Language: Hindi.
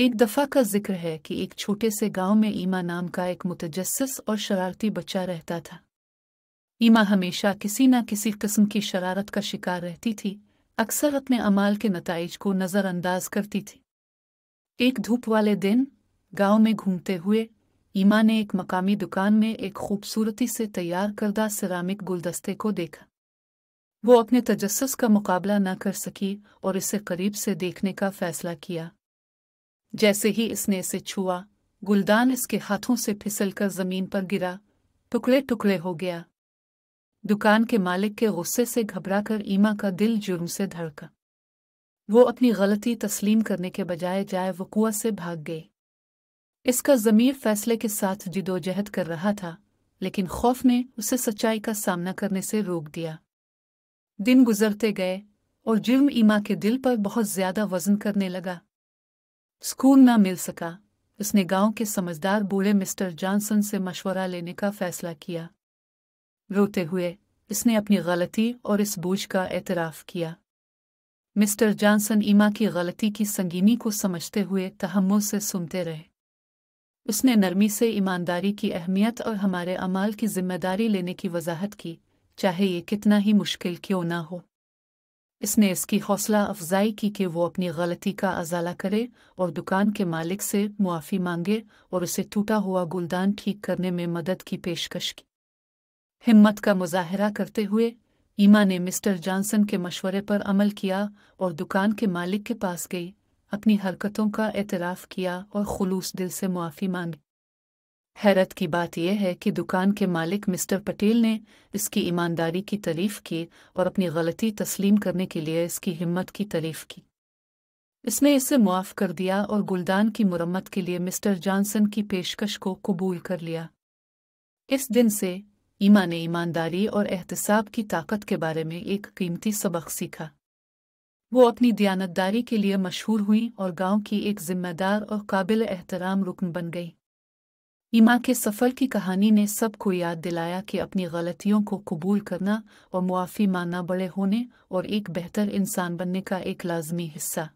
एक दफ़ा का जिक्र है कि एक छोटे से गांव में ईमा नाम का एक मुतजस्स और शरारती बच्चा रहता था ईमा हमेशा किसी न किसी किस्म की शरारत का शिकार रहती थी अक्सर अपने अमाल के नतज को नज़रअंदाज करती थी एक धूप वाले दिन गांव में घूमते हुए ईमा ने एक मकामी दुकान में एक खूबसूरती से तैयार करदा सिरामिक गुलदस्ते को देखा वो अपने तजस्स का मुकाबला न कर सकी और इसे करीब से देखने का फैसला किया जैसे ही इसने इसे छुआ गुलदान इसके हाथों से फिसलकर जमीन पर गिरा टुकड़े टुकड़े हो गया दुकान के मालिक के गुस्से से घबराकर ईमा का दिल जुर्म से धड़का वो अपनी गलती तस्लीम करने के बजाय जाए वकुआ से भाग गए इसका ज़मीर फैसले के साथ जिदोजहद कर रहा था लेकिन खौफ ने उसे सच्चाई का सामना करने से रोक दिया दिन गुजरते गए और जुर्म ईमा के दिल पर बहुत ज्यादा वजन करने लगा स्कूल न मिल सका उसने गांव के समझदार बूढ़े मिस्टर जॉनसन से मशवरा लेने का फैसला किया रोते हुए इसने अपनी गलती और इस बोझ का एतराफ़ किया मिस्टर जॉनसन ईमा की गलती की संगीनी को समझते हुए तहमो से सुनते रहे उसने नरमी से ईमानदारी की अहमियत और हमारे अमाल की जिम्मेदारी लेने की वजाहत की चाहे ये कितना ही मुश्किल क्यों न हो इसने इसकी हौसला अफजाई की कि वो अपनी गलती का अजाला करे और दुकान के मालिक से मुआफ़ी मांगे और उसे टूटा हुआ गुलदान ठीक करने में मदद की पेशकश की हिम्मत का मुजाहरा करते हुए ईमा ने मिस्टर जॉनसन के मशवरे पर अमल किया और दुकान के मालिक के पास गई अपनी हरकतों का एतराफ़ किया और खुलूस दिल से मुआफ़ी मांगी हैरत की बात यह है कि दुकान के मालिक मिस्टर पटेल ने इसकी ईमानदारी की तारीफ की और अपनी गलती तस्लीम करने के लिए इसकी हिम्मत की तारीफ की इसने इसे मुआफ़ कर दिया और गुलदान की मुरम्मत के लिए मिस्टर जॉनसन की पेशकश को कबूल कर लिया इस दिन से ईमा ने ईमानदारी और एहतसाब की ताकत के बारे में एक कीमती सबक सीखा वो अपनी दयानतदारी के लिए मशहूर हुई और गांव की एक जिम्मेदार और काबिल एहतराम रुकन बन गई ईमा के सफल की कहानी ने सबको याद दिलाया कि अपनी गलतियों को कबूल करना और मुआफ़ी मांगना बड़े होने और एक बेहतर इंसान बनने का एक लाजमी हिस्सा